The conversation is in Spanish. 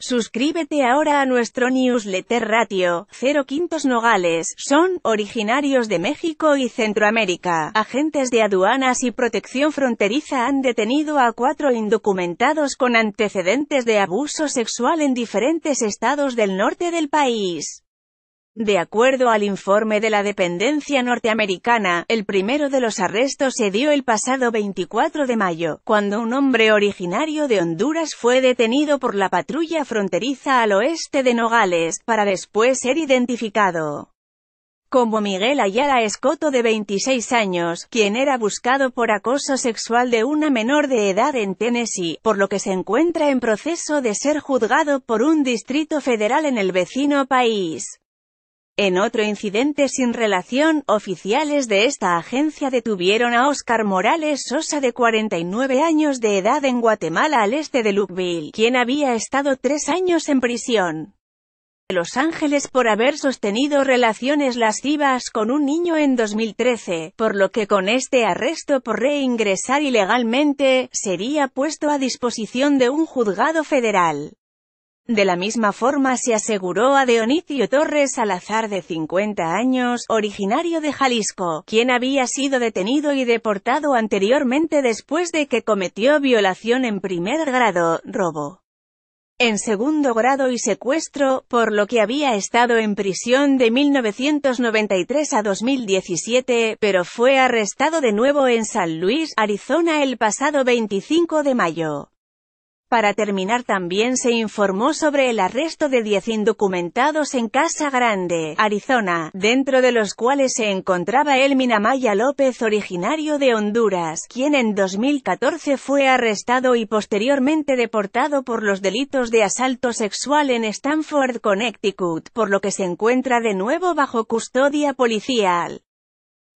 Suscríbete ahora a nuestro newsletter Ratio, 0 Quintos Nogales, son, originarios de México y Centroamérica. Agentes de aduanas y protección fronteriza han detenido a cuatro indocumentados con antecedentes de abuso sexual en diferentes estados del norte del país. De acuerdo al informe de la dependencia norteamericana, el primero de los arrestos se dio el pasado 24 de mayo, cuando un hombre originario de Honduras fue detenido por la patrulla fronteriza al oeste de Nogales, para después ser identificado como Miguel Ayala Escoto de 26 años, quien era buscado por acoso sexual de una menor de edad en Tennessee, por lo que se encuentra en proceso de ser juzgado por un distrito federal en el vecino país. En otro incidente sin relación, oficiales de esta agencia detuvieron a Oscar Morales Sosa de 49 años de edad en Guatemala al este de Lukeville, quien había estado tres años en prisión. Los Ángeles por haber sostenido relaciones lascivas con un niño en 2013, por lo que con este arresto por reingresar ilegalmente, sería puesto a disposición de un juzgado federal. De la misma forma se aseguró a Dionisio Torres azar de 50 años, originario de Jalisco, quien había sido detenido y deportado anteriormente después de que cometió violación en primer grado, robo en segundo grado y secuestro, por lo que había estado en prisión de 1993 a 2017, pero fue arrestado de nuevo en San Luis, Arizona el pasado 25 de mayo. Para terminar también se informó sobre el arresto de 10 indocumentados en Casa Grande, Arizona, dentro de los cuales se encontraba Elmina Maya López originario de Honduras, quien en 2014 fue arrestado y posteriormente deportado por los delitos de asalto sexual en Stanford, Connecticut, por lo que se encuentra de nuevo bajo custodia policial.